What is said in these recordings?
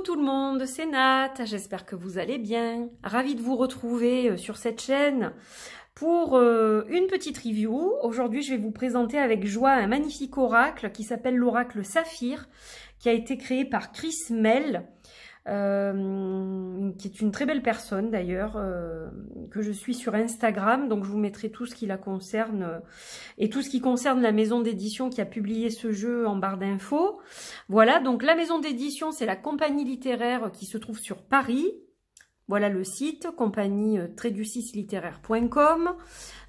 tout le monde, c'est Nat, j'espère que vous allez bien. Ravie de vous retrouver euh, sur cette chaîne pour euh, une petite review. Aujourd'hui, je vais vous présenter avec joie un magnifique oracle qui s'appelle l'oracle Saphir, qui a été créé par Chris Mell. Euh, qui est une très belle personne d'ailleurs, euh, que je suis sur Instagram. Donc je vous mettrai tout ce qui la concerne euh, et tout ce qui concerne la maison d'édition qui a publié ce jeu en barre d'infos. Voilà, donc la maison d'édition, c'est la compagnie littéraire qui se trouve sur Paris. Voilà le site, compagnie euh,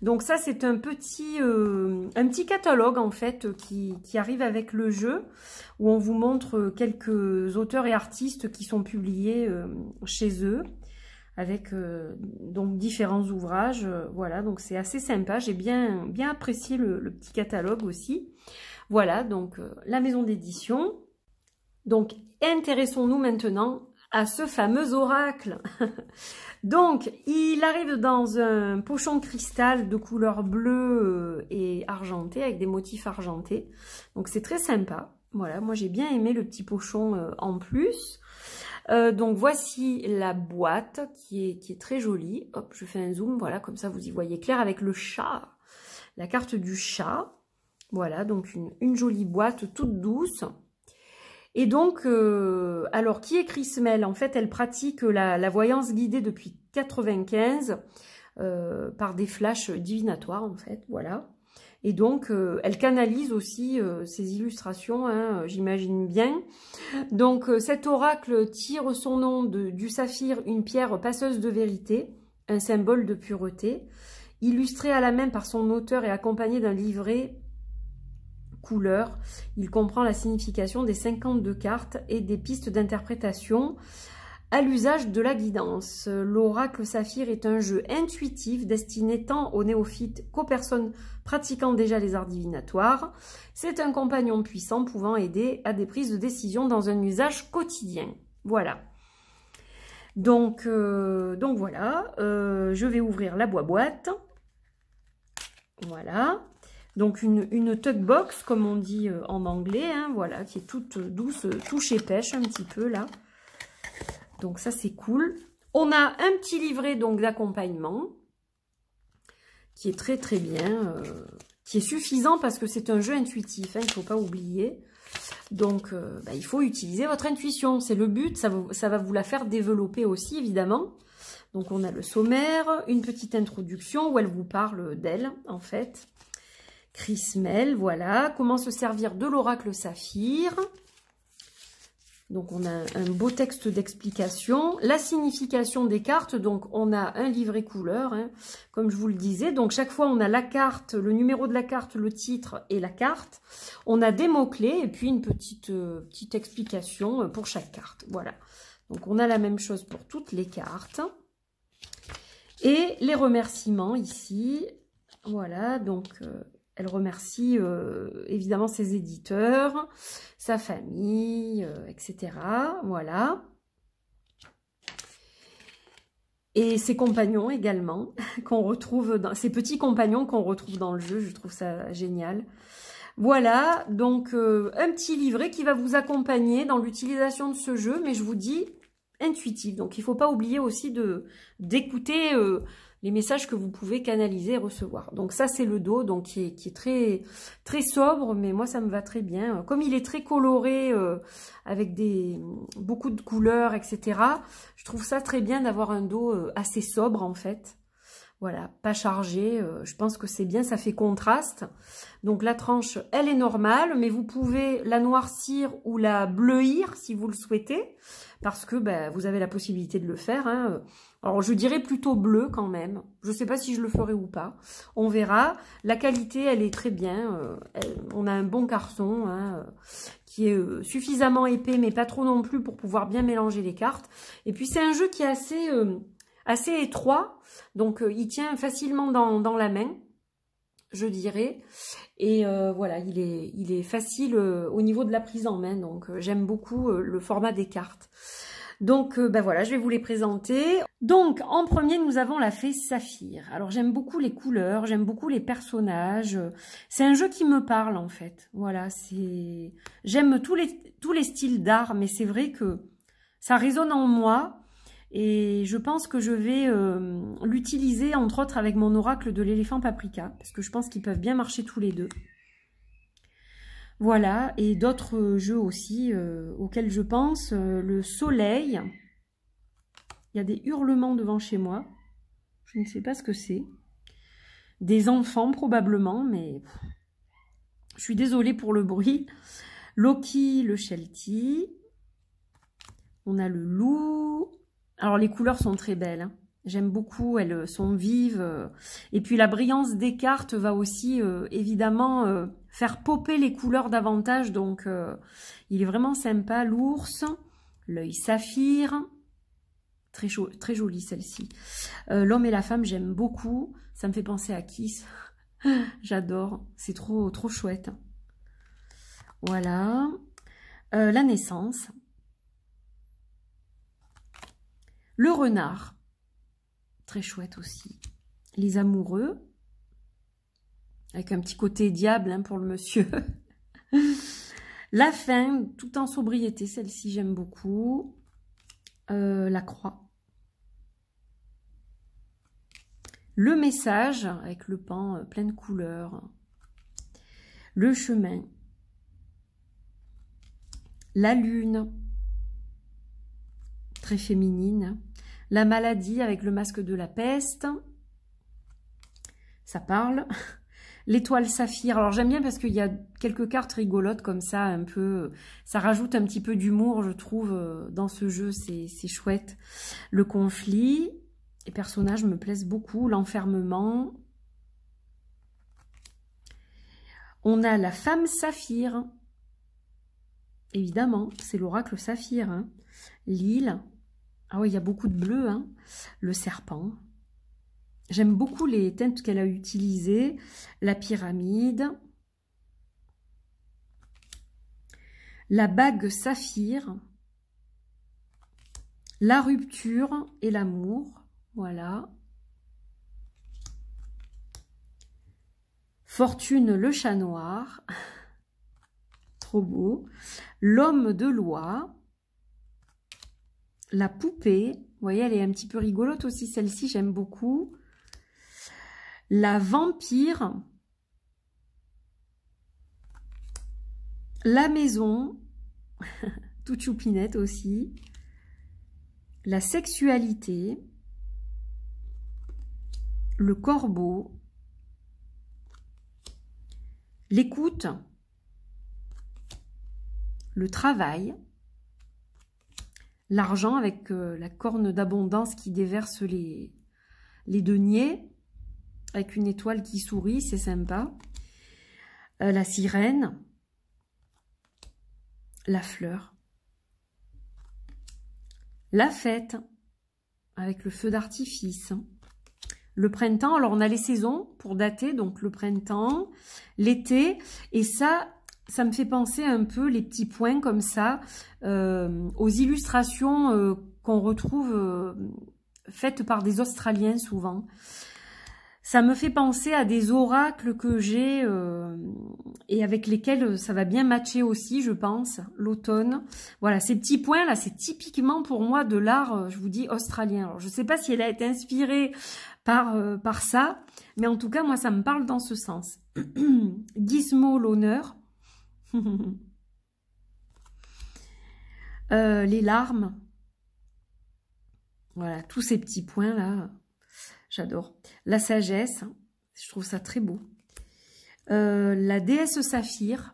Donc ça, c'est un petit euh, un petit catalogue en fait qui, arrive avec le jeu, où on vous montre euh, quelques auteurs et artistes qui sont publiés chez eux, avec donc différents ouvrages. Voilà, donc c'est assez sympa. J'ai bien bien apprécié le, le, petit catalogue aussi. Voilà, donc la maison d'édition. Donc intéressons-nous maintenant à ce fameux oracle. Donc, il arrive dans un pochon cristal de couleur bleue euh, et argentée, avec des motifs argentés. Donc, c'est très sympa. Voilà, moi j'ai bien aimé le petit pochon euh, en plus. Euh, donc voici la boîte qui est, qui est très jolie. Hop, je fais un zoom, voilà, comme ça vous y voyez clair avec le chat, la carte du chat. Voilà, donc une jolie boîte toute douce. Et donc, euh, alors qui est Chris Mel? En fait, elle pratique la, voyance guidée depuis 95 euh, par des flashs divinatoires, en fait, voilà. Et donc, euh, elle canalise aussi ses illustrations, hein, j'imagine bien. Donc, cet oracle tire son nom du saphir, une pierre passeuse de vérité, un symbole de pureté, illustré à la main par son auteur et accompagné d'un livret couleur. Il comprend la signification des 52 cartes et des pistes d'interprétation à l'usage de la guidance. L'oracle saphir est un jeu intuitif destiné tant aux néophytes qu'aux personnes pratiquant déjà les arts divinatoires. C'est un compagnon puissant pouvant aider à des prises de décision dans un usage quotidien. Voilà. Donc, euh, donc voilà, euh, je vais ouvrir la boîte. Voilà. Donc une, tuck box, comme on dit euh, en anglais, hein, voilà, qui est toute douce, touche et pêche un petit peu là. Donc ça c'est cool. On a un petit livret donc d'accompagnement qui est très très bien, euh, qui est suffisant parce que c'est un jeu intuitif, hein, il ne faut pas oublier. Donc euh, bah, il faut utiliser votre intuition, c'est le but, ça va vous la faire développer aussi évidemment. Donc on a le sommaire, une petite introduction où elle vous parle d'elle en fait. Crismel, voilà. Comment se servir de l'oracle saphir. Donc, on a un beau texte d'explication. La signification des cartes. Donc, on a un livret couleur, hein, comme je vous le disais. Donc, chaque fois, on a la carte, le numéro de la carte, le titre et la carte. On a des mots-clés et puis une petite, euh, petite explication euh, pour chaque carte. Voilà. Donc, on a la même chose pour toutes les cartes. Et les remerciements ici. Voilà, donc... Euh, elle remercie euh, évidemment ses éditeurs, sa famille, euh, etc. Voilà. Et ses compagnons également, qu'on retrouve dans, ses petits compagnons qu'on retrouve dans le jeu, je trouve ça génial. Voilà, donc euh, un petit livret qui va vous accompagner dans l'utilisation de ce jeu, mais je vous dis intuitif. Donc il ne faut pas oublier aussi d'écouter les messages que vous pouvez canaliser et recevoir. Donc ça, c'est le dos, donc qui est, très très sobre, mais moi, ça me va très bien. Comme il est très coloré, euh, avec des beaucoup de couleurs, etc., je trouve ça très bien d'avoir un dos euh, assez sobre, en fait. Voilà, pas chargé, euh, je pense que c'est bien, ça fait contraste. Donc la tranche, elle est normale, mais vous pouvez la noircir ou la bleuir si vous le souhaitez, parce que ben, vous avez la possibilité de le faire, hein, alors, je dirais plutôt bleu quand même. Je ne sais pas si je le ferai ou pas. On verra. La qualité, elle est très bien. Euh, on a un bon carton hein, euh, qui est euh, suffisamment épais, mais pas trop non plus pour pouvoir bien mélanger les cartes. Et puis, c'est un jeu qui est assez, assez étroit. Donc, il tient facilement dans, dans, la main, je dirais. Et voilà, il est, il est facile au niveau de la prise en main. Donc, j'aime beaucoup le format des cartes. Donc, ben voilà, je vais vous les présenter. Donc, en premier, nous avons la fée Saphir. Alors, j'aime beaucoup les couleurs, j'aime beaucoup les personnages. C'est un jeu qui me parle, en fait. Voilà, c'est... J'aime tous les, tous les styles d'art, mais c'est vrai que ça résonne en moi. Et je pense que je vais euh, l'utiliser, entre autres, avec mon oracle de l'éléphant paprika. Parce que je pense qu'ils peuvent bien marcher tous les deux. Voilà, et d'autres jeux aussi euh, auxquels je pense. Euh, le soleil... Il y a des hurlements devant chez moi. Je ne sais pas ce que c'est. Des enfants probablement, mais je suis désolée pour le bruit. Loki, le Sheltie. On a le loup. Alors les couleurs sont très belles. Hein. J'aime beaucoup, elles euh, sont vives. Euh. Et puis la brillance des cartes va aussi euh, évidemment faire popper les couleurs davantage. Donc il est vraiment sympa. L'ours, l'œil saphir, Très, jolie celle-ci. Euh, l'homme et la femme, j'aime beaucoup. Ça me fait penser à Kiss. J'adore. C'est trop, trop chouette. Voilà. Euh, la naissance. Le renard. Très chouette aussi. Les amoureux. Avec un petit côté diable hein, pour le monsieur. la fin, tout en sobriété. Celle-ci, j'aime beaucoup. Euh, la croix. Le message, avec le pan euh, plein de couleurs. Le chemin. La lune, très féminine. La maladie avec le masque de la peste. Ça parle. L'étoile saphir. Alors j'aime bien parce qu'il y a quelques cartes rigolotes comme ça, un peu. Ça rajoute un petit peu d'humour, je trouve, euh, dans ce jeu. C'est chouette. Le conflit les personnages me plaisent beaucoup. L'enfermement. On a la femme saphir. Évidemment, c'est l'oracle saphir. Hein. L'île. Ah oui, il y a beaucoup de bleu. Hein. Le serpent. J'aime beaucoup les teintes qu'elle a utilisées. La pyramide. La bague saphir. La rupture et l'amour. Voilà. Fortune le chat noir. Trop beau. L'homme de loi. La poupée. Vous voyez, elle est un petit peu rigolote aussi, celle-ci, j'aime beaucoup. La vampire. La maison. toute choupinette aussi. La sexualité le corbeau, l'écoute, le travail, l'argent avec euh, la corne d'abondance qui déverse les, les deniers, avec une étoile qui sourit, c'est sympa, euh, la sirène, la fleur, la fête, avec le feu d'artifice, le printemps. Alors, on a les saisons pour dater, donc le printemps, l'été. Et ça, ça me fait penser un peu les petits points comme ça euh, aux illustrations euh, qu'on retrouve euh, faites par des Australiens souvent. Ça me fait penser à des oracles que j'ai et avec lesquels ça va bien matcher aussi, je pense, l'automne. Voilà, ces petits points-là, c'est typiquement pour moi de l'art, je vous dis, australien. Alors, je ne sais pas si elle a été inspirée par, euh, par ça. Mais en tout cas, moi, ça me parle dans ce sens. Gizmo, l'honneur. Euh, les larmes. Voilà, tous ces petits points-là. J'adore. La sagesse. Je trouve ça très beau. Euh, la déesse saphir.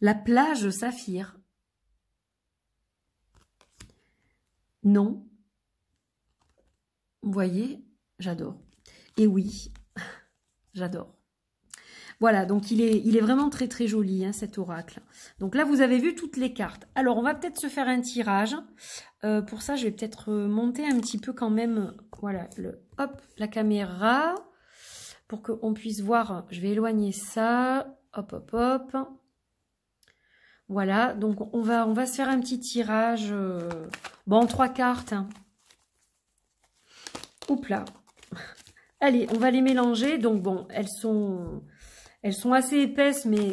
La plage saphir. Non, voyez, j'adore. Et oui, j'adore. Voilà, donc il est, il est, vraiment très très joli hein, cet oracle. Donc là, vous avez vu toutes les cartes. Alors, on va peut-être se faire un tirage. Euh, pour ça, je vais peut-être euh, monter un petit peu quand même, voilà, le, hop, la caméra, pour qu'on puisse voir. Je vais éloigner ça. Hop, hop, hop. Voilà, donc on va, on va se faire un petit tirage. Euh, bon, trois cartes. Hein. Oups là. Allez, on va les mélanger. Donc bon, elles sont, elles sont assez épaisses, mais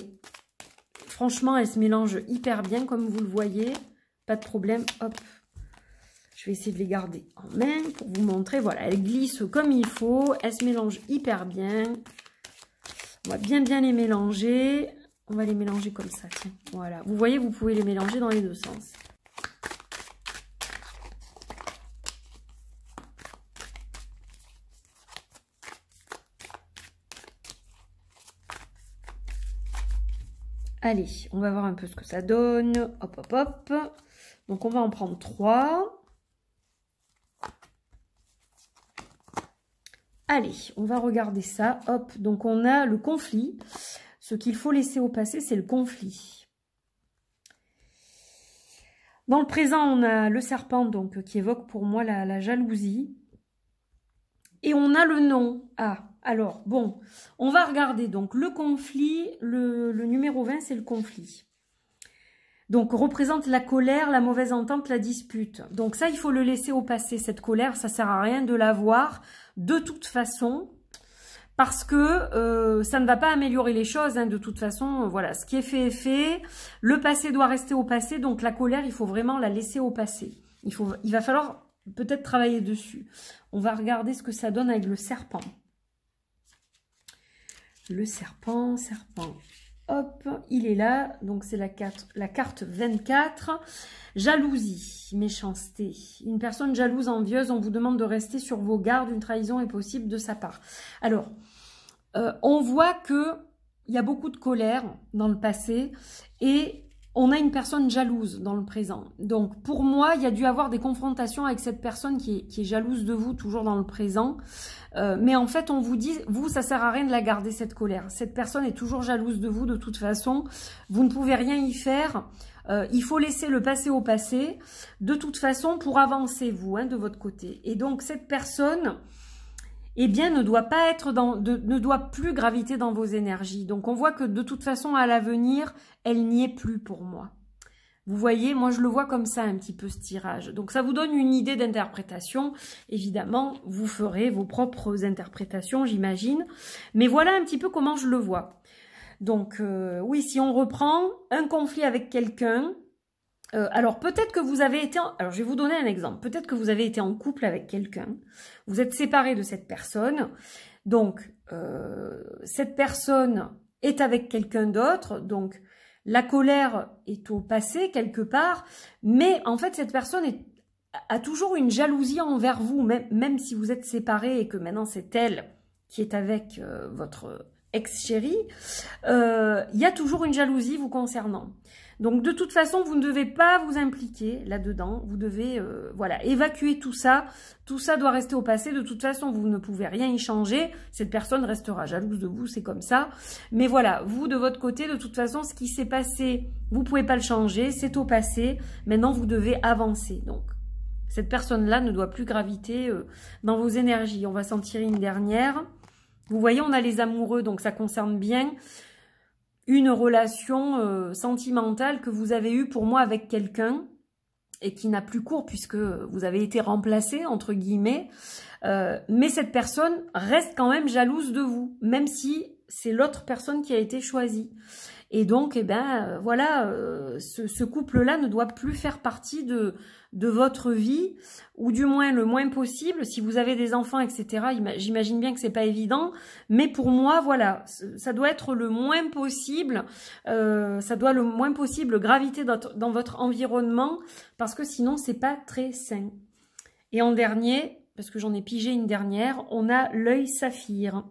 franchement, elles se mélangent hyper bien, comme vous le voyez. Pas de problème. Hop. Je vais essayer de les garder en main pour vous montrer. Voilà, elles glissent comme il faut. Elles se mélangent hyper bien. On va bien bien les mélanger. On va les mélanger comme ça, tiens. Voilà. Vous voyez, vous pouvez les mélanger dans les deux sens. Allez, on va voir un peu ce que ça donne. Hop, hop, hop. Donc, on va en prendre trois. Allez, on va regarder ça. Hop, donc on a le conflit. Ce qu'il faut laisser au passé, c'est le conflit. Dans le présent, on a le serpent donc qui évoque pour moi la, jalousie. Et on a le nom. Ah, alors, bon, on va regarder donc le conflit, le, numéro 20, c'est le conflit. Donc, représente la colère, la mauvaise entente, la dispute. Donc ça, il faut le laisser au passé, cette colère, ça sert à rien de l'avoir de toute façon, parce que euh, ça ne va pas améliorer les choses, hein. de toute façon, euh, voilà, ce qui est fait est fait, le passé doit rester au passé, donc la colère, il faut vraiment la laisser au passé. Il, faut, il va falloir peut-être travailler dessus. On va regarder ce que ça donne avec le serpent le serpent, serpent. Hop, il est là, donc c'est la, la carte 24. Jalousie, méchanceté. Une personne jalouse, envieuse, on vous demande de rester sur vos gardes, une trahison est possible de sa part. Alors, euh, on voit que il y a beaucoup de colère dans le passé et on a une personne jalouse dans le présent. Donc pour moi, il y a dû avoir des confrontations avec cette personne qui est, jalouse de vous, toujours dans le présent. Euh, mais en fait, on vous dit, vous, ça sert à rien de la garder, cette colère. Cette personne est toujours jalouse de vous de toute façon. Vous ne pouvez rien y faire. Euh, il faut laisser le passé au passé, de toute façon, pour avancer, vous, hein, de votre côté. Et donc cette personne, eh bien, ne doit pas être dans, ne doit plus graviter dans vos énergies. Donc, on voit que de toute façon, à l'avenir, elle n'y est plus pour moi. Vous voyez, moi je le vois comme ça un petit peu ce tirage. Donc ça vous donne une idée d'interprétation. Évidemment, vous ferez vos propres interprétations, j'imagine. Mais voilà un petit peu comment je le vois. Donc euh, oui, si on reprend un conflit avec quelqu'un, euh, alors peut-être que vous avez été... En... Alors je vais vous donner un exemple. Peut-être que vous avez été en couple avec quelqu'un. Vous êtes séparé de cette personne. Donc euh, cette personne est avec quelqu'un d'autre. Donc la colère est au passé quelque part. Mais en fait cette personne est... a toujours une jalousie envers vous. Même, même si vous êtes séparé et que maintenant c'est elle qui est avec euh, votre ex-chérie. Il y a toujours une jalousie vous concernant. Donc de toute façon, vous ne devez pas vous impliquer là-dedans. Vous devez euh, voilà évacuer tout ça. Tout ça doit rester au passé. De toute façon, vous ne pouvez rien y changer. Cette personne restera jalouse de vous, c'est comme ça. Mais voilà, vous de votre côté, de toute façon, ce qui s'est passé, vous ne pouvez pas le changer. C'est au passé. Maintenant, vous devez avancer. Donc cette personne-là ne doit plus graviter euh, dans vos énergies. On va s'en tirer une dernière. Vous voyez, on a les amoureux, donc ça concerne bien une relation euh, sentimentale que vous avez eue pour moi avec quelqu'un et qui n'a plus cours puisque vous avez été remplacé, entre guillemets, euh, mais cette personne reste quand même jalouse de vous, même si c'est l'autre personne qui a été choisie. Et donc, eh ben, euh, voilà, euh, ce, couple-là ne doit plus faire partie de, votre vie, ou du moins le moins possible. Si vous avez des enfants, etc., j'imagine bien que c'est pas évident, mais pour moi, voilà, ça doit être le moins possible, euh, ça doit le moins possible graviter dans, votre environnement, parce que sinon, c'est pas très sain. Et en dernier, parce que j'en ai pigé une dernière, on a l'œil saphir.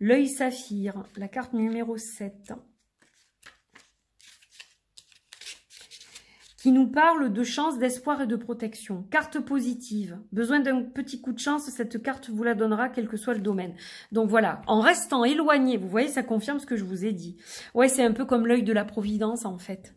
L'œil saphir, la carte numéro 7. qui nous parle de chance, d'espoir et de protection. Carte positive. Besoin d'un petit coup de chance, cette carte vous la donnera quel que soit le domaine. Donc voilà, en restant éloigné, vous voyez, ça confirme ce que je vous ai dit. Ouais, c'est un peu comme l'œil de la providence en fait.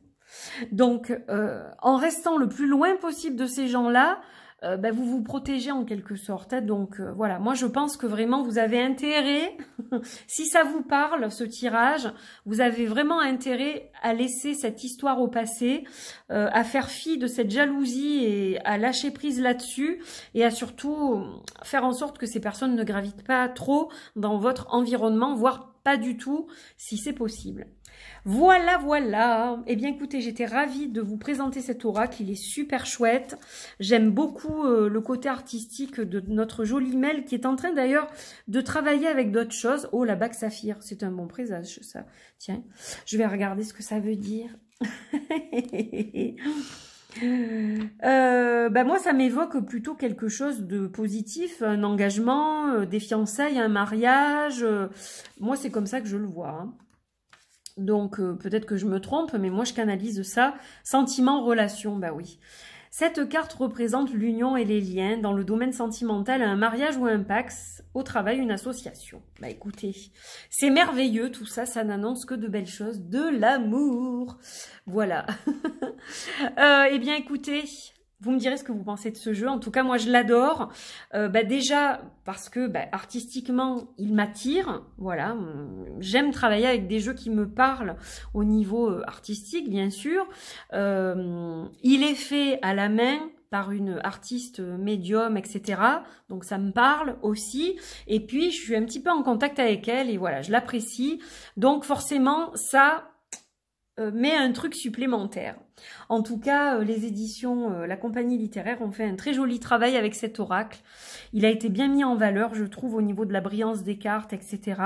Donc, euh, en restant le plus loin possible de ces gens-là, euh, ben, vous vous protégez en quelque sorte. Hein, donc euh, voilà, moi je pense que vraiment vous avez intérêt, si ça vous parle ce tirage, vous avez vraiment intérêt à laisser cette histoire au passé, euh, à faire fi de cette jalousie et à lâcher prise là-dessus et à surtout faire en sorte que ces personnes ne gravitent pas trop dans votre environnement, voire pas du tout si c'est possible. Voilà, voilà. Eh bien, écoutez, j'étais ravie de vous présenter cet aura Il est super chouette. J'aime beaucoup euh, le côté artistique de notre joli mail qui est en train d'ailleurs de travailler avec d'autres choses. Oh, la bague saphir, c'est un bon présage, ça. Tiens, je vais regarder ce que ça veut dire. Euh, ben, moi, ça m'évoque plutôt quelque chose de positif, un engagement, euh, des fiançailles, un mariage. moi, c'est comme ça que je le vois. Hein. Donc euh, peut-être que je me trompe, mais moi je canalise ça. Sentiment, relation, bah oui. Cette carte représente l'union et les liens dans le domaine sentimental, un mariage ou un pax, au travail, une association. Bah écoutez, c'est merveilleux tout ça, ça n'annonce que de belles choses, de l'amour. Voilà. Euh, eh bien écoutez, vous me direz ce que vous pensez de ce jeu. En tout cas, moi, je l'adore. Euh, bah, déjà parce que bah, artistiquement, il m'attire. Voilà, j'aime travailler avec des jeux qui me parlent au niveau euh, artistique, bien sûr. Euh, il est fait à la main par une artiste médium, etc. Donc ça me parle aussi. Et puis je suis un petit peu en contact avec elle et voilà, je l'apprécie. Donc forcément, ça, euh, mais un truc supplémentaire. En tout cas, euh, les éditions euh, La Compagnie littéraire ont fait un très joli travail avec cet oracle. Il a été bien mis en valeur, je trouve, au niveau de la brillance des cartes, etc.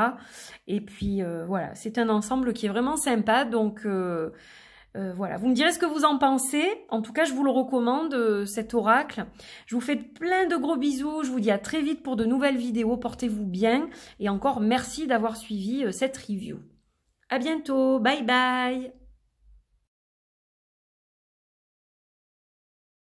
Et puis voilà, c'est un ensemble qui est vraiment sympa. Donc voilà, vous me direz ce que vous en pensez. En tout cas, je vous le recommande, cet oracle. Je vous fais plein de gros bisous. Je vous dis à très vite pour de nouvelles vidéos. Portez-vous bien. Et encore, merci d'avoir suivi cette review. À bientôt. Bye bye.